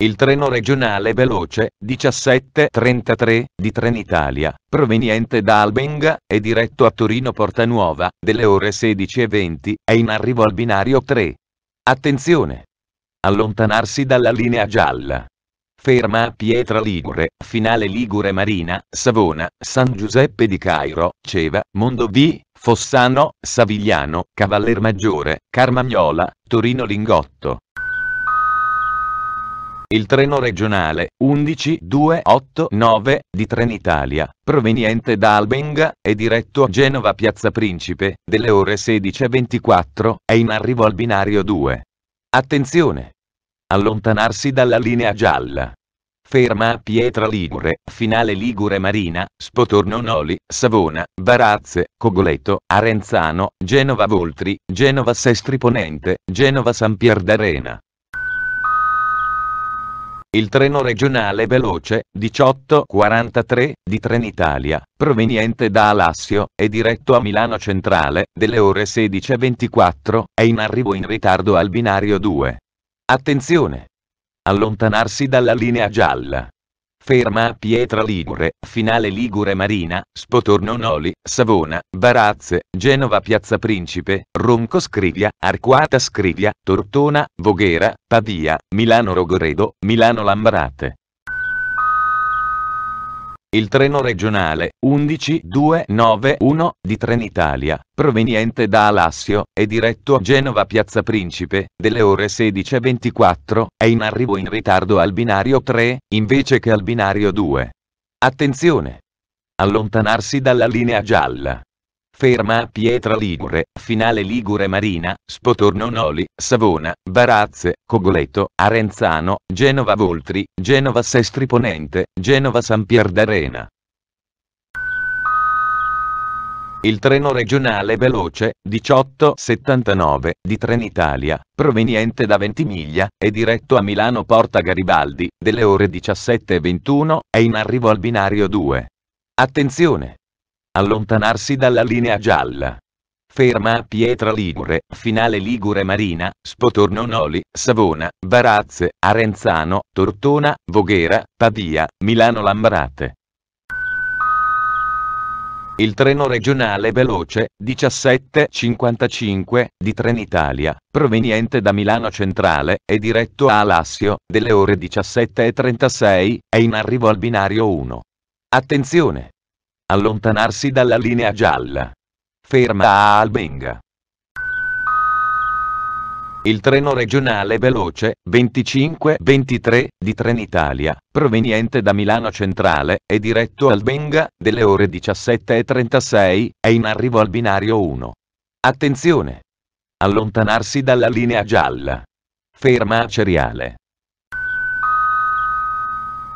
Il treno regionale veloce 1733 di Trenitalia, proveniente da Albenga, è diretto a Torino Porta Nuova, delle ore 16.20, è in arrivo al binario 3. Attenzione! Allontanarsi dalla linea gialla. Ferma a Pietra Ligure, Finale Ligure Marina, Savona, San Giuseppe di Cairo, Ceva, Mondovì, Fossano, Savigliano, Cavaller Maggiore, Carmagnola, Torino Lingotto il treno regionale 11289 di Trenitalia, proveniente da Albenga è diretto a Genova Piazza Principe, delle ore 16.24, è in arrivo al binario 2. Attenzione! Allontanarsi dalla linea gialla. Ferma a Pietra Ligure, Finale Ligure Marina, Spotorno Noli, Savona, Varazze, Cogoleto, Arenzano, Genova Voltri, Genova Sestri Ponente, Genova San Pier d'Arena. Il treno regionale veloce 1843 di Trenitalia, proveniente da Alassio e diretto a Milano Centrale, delle ore 16.24, è in arrivo in ritardo al binario 2. Attenzione! Allontanarsi dalla linea gialla. Ferma a Pietra Ligure, Finale Ligure Marina, Spotorno Noli, Savona, Barazze, Genova Piazza Principe, Ronco Scrivia, Arquata Scrivia, Tortona, Voghera, Pavia, Milano Rogoredo, Milano Lambrate. Il treno regionale 11291 di Trenitalia, proveniente da Alassio, e diretto a Genova Piazza Principe, delle ore 16.24, è in arrivo in ritardo al binario 3, invece che al binario 2. Attenzione! Allontanarsi dalla linea gialla. Ferma a Pietra Ligure, Finale Ligure Marina, Spotorno Noli, Savona, Barazze, Cogoleto, Arenzano, Genova Voltri, Genova Sestri Ponente, Genova San Pier d'Arena. Il treno regionale veloce 1879 di Trenitalia, proveniente da Ventimiglia, è diretto a Milano Porta Garibaldi, delle ore 17.21, è in arrivo al binario 2. Attenzione! Allontanarsi dalla linea gialla. Ferma a Pietra Ligure, Finale Ligure Marina, Spotorno Noli, Savona, Varazze, Arenzano, Tortona, Voghera, Pavia, Milano Lambrate. Il treno regionale veloce 1755 di Trenitalia, proveniente da Milano Centrale e diretto a Alassio, delle ore 17.36, è in arrivo al binario 1. Attenzione! Allontanarsi dalla linea gialla. Ferma a Albenga. Il treno regionale veloce 25-23 di Trenitalia, proveniente da Milano Centrale è diretto al Benga, delle ore 17.36, è in arrivo al binario 1. Attenzione! Allontanarsi dalla linea gialla. Ferma a Ceriale.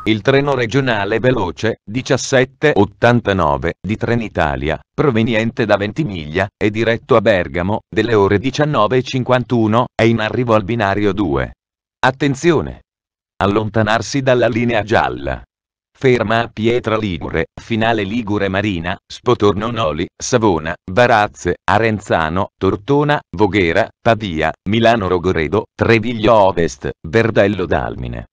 Il treno regionale veloce 1789 di Trenitalia, proveniente da Ventimiglia è diretto a Bergamo, delle ore 19.51, è in arrivo al binario 2. Attenzione! Allontanarsi dalla linea gialla. Ferma a Pietra Ligure, Finale Ligure Marina, Spotorno Noli, Savona, Varazze, Arenzano, Tortona, Voghera, Pavia, Milano Rogoredo, Treviglio Ovest, Verdello Dalmine.